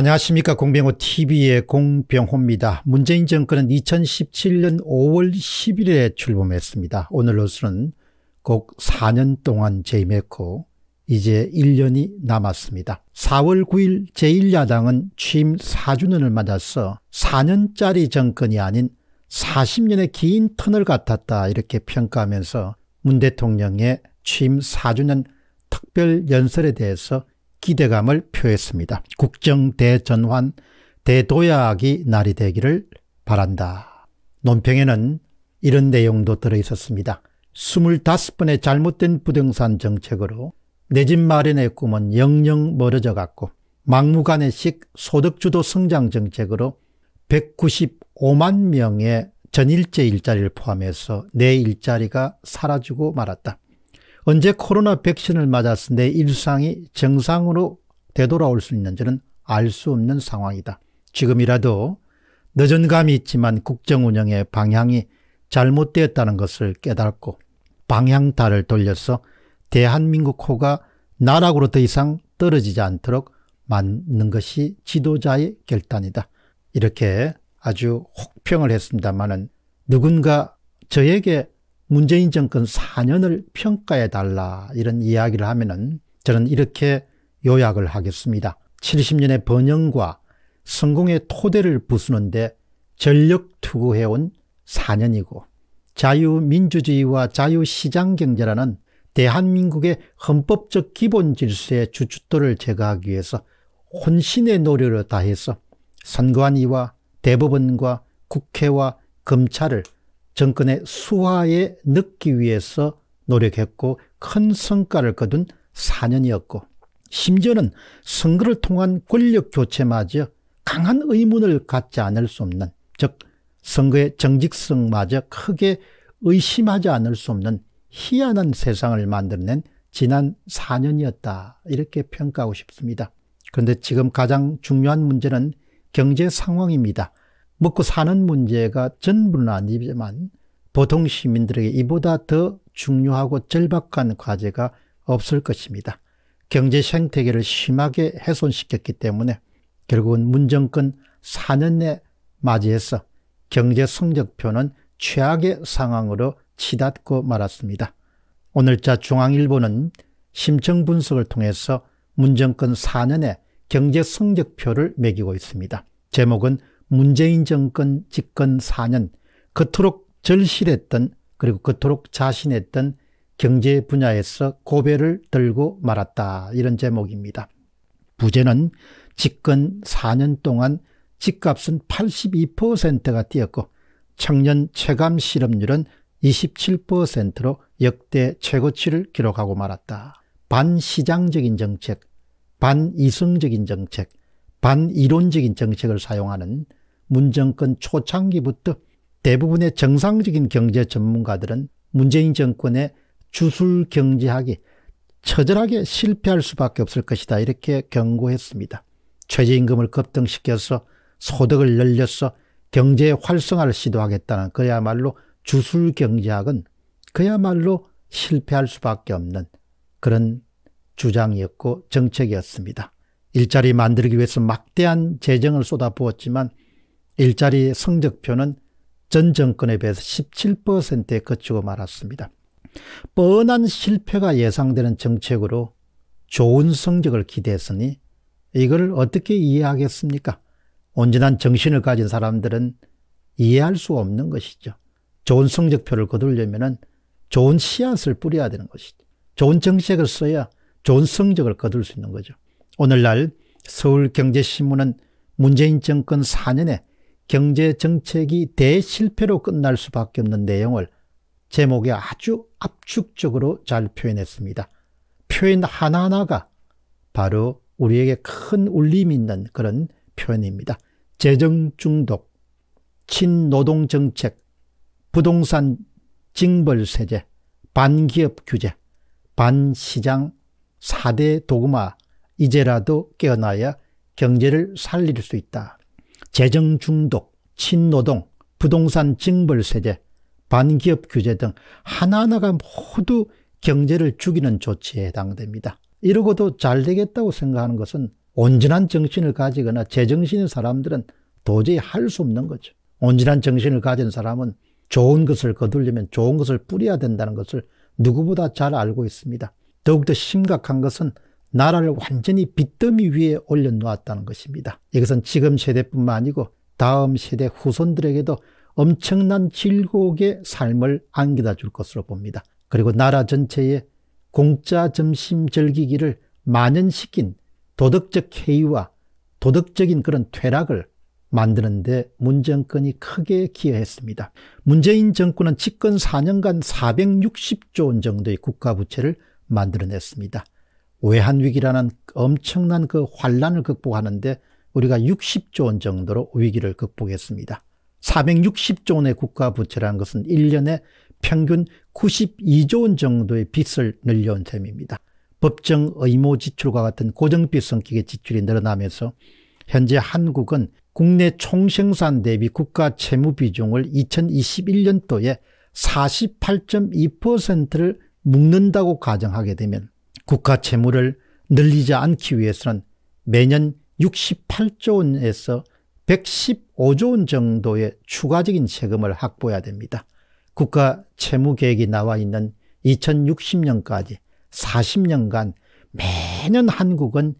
안녕하십니까 공병호 tv의 공병호입니다. 문재인 정권은 2017년 5월 1 1일에 출범했습니다. 오늘로서는 곡 4년 동안 재임했고 이제 1년이 남았습니다. 4월 9일 제1야당은 취임 4주년을 맞아서 4년짜리 정권이 아닌 40년의 긴 터널 같았다 이렇게 평가하면서 문 대통령의 취임 4주년 특별 연설에 대해서 기대감을 표했습니다. 국정대전환 대도약이 날이 되기를 바란다. 논평에는 이런 내용도 들어있었습니다. 25번의 잘못된 부동산 정책으로 내 집 마련의 꿈은 영영 멀어져 갔고 막무가내식 소득주도 성장 정책으로 195만 명의 전일제 일자리를 포함해서 내 일자리가 사라지고 말았다. 언제 코로나 백신을 맞았을내 일상이 정상으로 되돌아올 수 있는지는 알 수 없는 상황이다. 지금이라도 늦은 감이 있지만 국정 운영의 방향이 잘못되었다는 것을 깨닫고 방향타를 돌려서 대한민국 호가 나락으로 더 이상 떨어지지 않도록 만든 것이 지도자의 결단이다. 이렇게 아주 혹평을 했습니다마 누군가 저에게 문재인 정권 4년을 평가해 달라 이런 이야기를 하면은 저는 이렇게 요약을 하겠습니다. 70년의 번영과 성공의 토대를 부수는데 전력 투구해온 4년이고 자유민주주의와 자유시장경제라는 대한민국의 헌법적 기본 질서의 주춧돌을 제거하기 위해서 혼신의 노력을 다해서 선관위와 대법원과 국회와 검찰을 정권의 수화에 늦기 위해서 노력했고 큰 성과를 거둔 4년이었고 심지어는 선거를 통한 권력 교체마저 강한 의문을 갖지 않을 수 없는 즉 선거의 정직성마저 크게 의심하지 않을 수 없는 희한한 세상을 만들어낸 지난 4년이었다 이렇게 평가하고 싶습니다. 그런데 지금 가장 중요한 문제는 경제 상황입니다. 먹고 사는 문제가 전부는 아니지만 보통 시민들에게 이보다 더 중요하고 절박한 과제가 없을 것입니다. 경제 생태계를 심하게 훼손시켰기 때문에 결국은 문정권 4년에 맞이해서 경제 성적표는 최악의 상황으로 치닫고 말았습니다. 오늘자 중앙일보는 심층 분석을 통해서 문정권 4년의 경제 성적표를 매기고 있습니다. 제목은 문재인 정권 집권 4년 그토록 절실했던 그리고 그토록 자신했던 경제 분야에서 고배를 들고 말았다 이런 제목입니다. 부재는 집권 4년 동안 집값은 82%가 뛰었고 청년 체감 실업률은 27%로 역대 최고치를 기록하고 말았다. 반시장적인 정책, 반이성적인 정책, 반이론적인 정책을 사용하는 문정권 초창기부터 대부분의 정상적인 경제 전문가들은 문재인 정권의 주술 경제학이 처절하게 실패할 수밖에 없을 것이다 이렇게 경고했습니다. 최저임금을 급등시켜서 소득을 늘려서 경제 활성화를 시도하겠다는 그야말로 주술 경제학은 그야말로 실패할 수밖에 없는 그런 주장이었고 정책이었습니다. 일자리 만들기 위해서 막대한 재정을 쏟아부었지만 일자리 성적표는 전 정권에 비해서 17%에 그치고 말았습니다. 뻔한 실패가 예상되는 정책으로 좋은 성적을 기대했으니 이걸 어떻게 이해하겠습니까? 온전한 정신을 가진 사람들은 이해할 수 없는 것이죠. 좋은 성적표를 거두려면 좋은 씨앗을 뿌려야 되는 것이죠. 좋은 정책을 써야 좋은 성적을 거둘 수 있는 거죠. 오늘날 서울경제신문은 문재인 정권 4년에 경제 정책이 대실패로 끝날 수밖에 없는 내용을 제목에 아주 압축적으로 잘 표현했습니다. 표현 하나하나가 바로 우리에게 큰 울림이 있는 그런 표현입니다. 재정 중독, 친노동 정책, 부동산 징벌세제, 반기업 규제, 반시장 4대 도구마 이제라도 깨어나야 경제를 살릴 수 있다. 재정 중독, 친노동, 부동산 징벌세제, 반기업 규제 등 하나하나가 모두 경제를 죽이는 조치에 해당됩니다. 이러고도 잘 되겠다고 생각하는 것은 온전한 정신을 가지거나 제정신인 사람들은 도저히 할 수 없는 거죠. 온전한 정신을 가진 사람은 좋은 것을 거두려면 좋은 것을 뿌려야 된다는 것을 누구보다 잘 알고 있습니다. 더욱더 심각한 것은 나라를 완전히 빚더미 위에 올려놓았다는 것입니다. 이것은 지금 세대뿐만 아니고 다음 세대 후손들에게도 엄청난 질곡의 삶을 안겨다 줄 것으로 봅니다. 그리고 나라 전체에 공짜 점심 즐기기를 만연시킨 도덕적 해이와 도덕적인 그런 퇴락을 만드는데 문정권이 크게 기여했습니다. 문재인 정권은 집권 4년간 460조 원 정도의 국가부채를 만들어냈습니다. 외환위기라는 엄청난 그 환란을 극복하는데 우리가 60조 원 정도로 위기를 극복했습니다. 460조 원의 국가 부채라는 것은 1년에 평균 92조 원 정도의 빚을 늘려온 셈입니다. 법정 의무 지출과 같은 고정비 성격의 지출이 늘어나면서 현재 한국은 국내 총생산 대비 국가 채무 비중을 2021년도에 48.2%를 묶는다고 가정하게 되면 국가 채무를 늘리지 않기 위해서는 매년 68조 원에서 115조 원 정도의 추가적인 세금을 확보해야 됩니다. 국가 채무 계획이 나와 있는 2060년까지 40년간 매년 한국은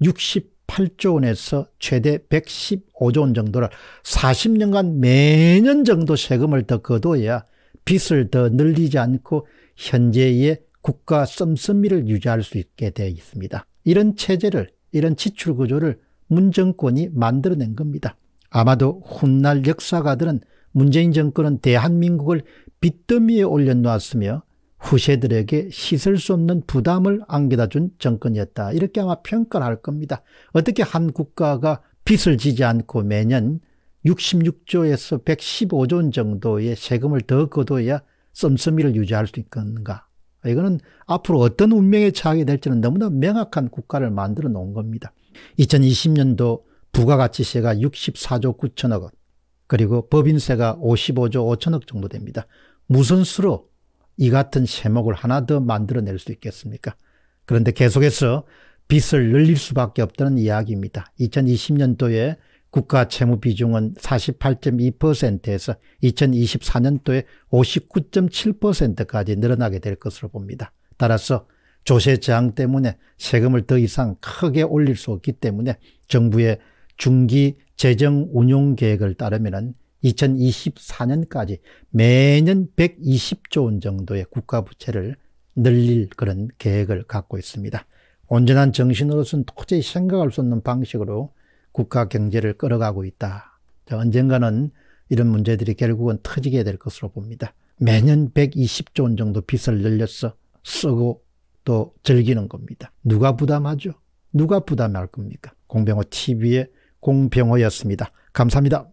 68조 원에서 최대 115조 원 정도를 40년간 매년 정도 세금을 더 거둬야 빚을 더 늘리지 않고 현재의 국가 씀씀이를 유지할 수 있게 되어 있습니다. 이런 체제를, 이런 지출 구조를 문정권이 만들어낸 겁니다. 아마도 훗날 역사가들은 문재인 정권은 대한민국을 빚더미에 올려놓았으며 후세들에게 씻을 수 없는 부담을 안겨다 준 정권이었다. 이렇게 아마 평가를 할 겁니다. 어떻게 한 국가가 빚을 지지 않고 매년 66조에서 115조 원 정도의 세금을 더 거둬야 씀씀이를 유지할 수 있겠는가. 아, 이거는 앞으로 어떤 운명의 차이가 될지는 너무나 명확한 국가를 만들어 놓은 겁니다. 2020년도 부가가치세가 64조 9천억 원, 그리고 법인세가 55조 5천억 정도 됩니다. 무슨 수로 이 같은 세목을 하나 더 만들어낼 수 있겠습니까? 그런데 계속해서 빚을 늘릴 수밖에 없다는 이야기입니다. 2020년도에 국가 채무 비중은 48.2%에서 2024년도에 59.7%까지 늘어나게 될 것으로 봅니다. 따라서 조세 저항 때문에 세금을 더 이상 크게 올릴 수 없기 때문에 정부의 중기 재정 운용 계획을 따르면 2024년까지 매년 120조 원 정도의 국가 부채를 늘릴 그런 계획을 갖고 있습니다. 온전한 정신으로서는 도저히 생각할 수 없는 방식으로 국가 경제를 끌어가고 있다. 언젠가는 이런 문제들이 결국은 터지게 될 것으로 봅니다. 매년 120조 원 정도 빚을 늘려서 쓰고 또 즐기는 겁니다. 누가 부담하죠? 누가 부담할 겁니까? 공병호 TV의 공병호였습니다. 감사합니다.